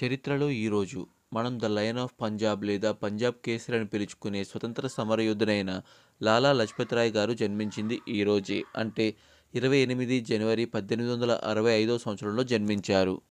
చరిత్రలో ఈరోజు మనం ద లయన్ ఆఫ్ పంజాబ్ లేదా పంజాబ్ కేసరి అని పిలుచుకునే స్వతంత్ర సమరయోధునైన లాలా లజపతిరాయ్ రాయ్ గారు జన్మించింది ఈరోజే అంటే ఇరవై ఎనిమిది జనవరి పద్దెనిమిది వందల అరవై ఐదో సంవత్సరంలో జన్మించారు